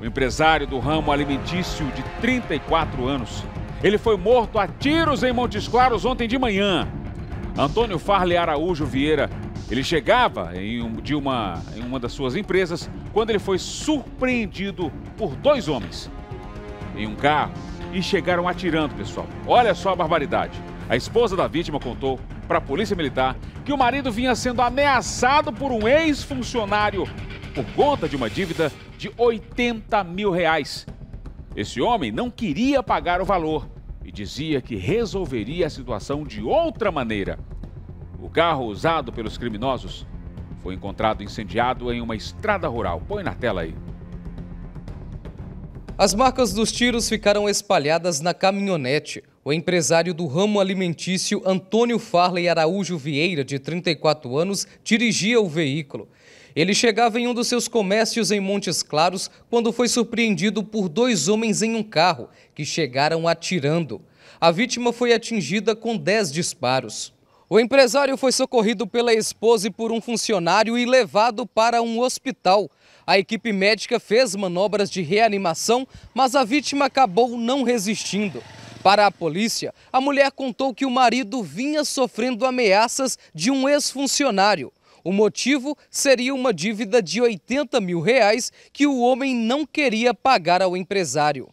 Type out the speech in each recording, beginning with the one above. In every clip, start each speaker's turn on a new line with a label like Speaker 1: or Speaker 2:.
Speaker 1: um empresário do ramo alimentício de 34 anos. Ele foi morto a tiros em Montes Claros ontem de manhã. Antônio Farley Araújo Vieira, ele chegava em, um, de uma, em uma das suas empresas quando ele foi surpreendido por dois homens em um carro e chegaram atirando, pessoal. Olha só a barbaridade. A esposa da vítima contou para a polícia militar que o marido vinha sendo ameaçado por um ex-funcionário por conta de uma dívida de 80 mil reais. Esse homem não queria pagar o valor e dizia que resolveria a situação de outra maneira. O carro usado pelos criminosos foi encontrado incendiado em uma estrada rural. Põe na tela aí.
Speaker 2: As marcas dos tiros ficaram espalhadas na caminhonete. O empresário do ramo alimentício Antônio Farley Araújo Vieira, de 34 anos, dirigia o veículo. Ele chegava em um dos seus comércios em Montes Claros quando foi surpreendido por dois homens em um carro que chegaram atirando. A vítima foi atingida com 10 disparos. O empresário foi socorrido pela esposa e por um funcionário e levado para um hospital. A equipe médica fez manobras de reanimação, mas a vítima acabou não resistindo. Para a polícia, a mulher contou que o marido vinha sofrendo ameaças de um ex-funcionário. O motivo seria uma dívida de 80 mil reais que o homem não queria pagar ao empresário.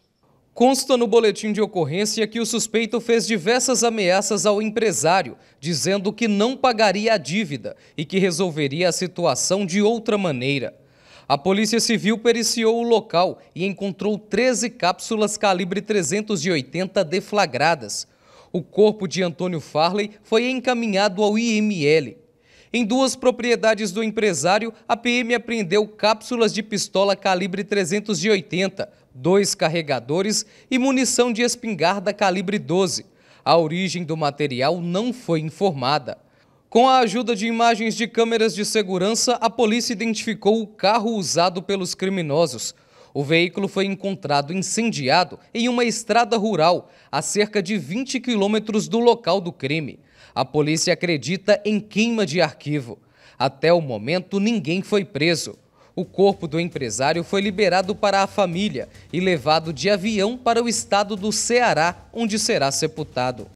Speaker 2: Consta no boletim de ocorrência que o suspeito fez diversas ameaças ao empresário, dizendo que não pagaria a dívida e que resolveria a situação de outra maneira. A Polícia Civil periciou o local e encontrou 13 cápsulas calibre 380 deflagradas. O corpo de Antônio Farley foi encaminhado ao IML. Em duas propriedades do empresário, a PM apreendeu cápsulas de pistola calibre 380, dois carregadores e munição de espingarda calibre 12. A origem do material não foi informada. Com a ajuda de imagens de câmeras de segurança, a polícia identificou o carro usado pelos criminosos. O veículo foi encontrado incendiado em uma estrada rural, a cerca de 20 quilômetros do local do crime. A polícia acredita em queima de arquivo. Até o momento, ninguém foi preso. O corpo do empresário foi liberado para a família e levado de avião para o estado do Ceará, onde será sepultado.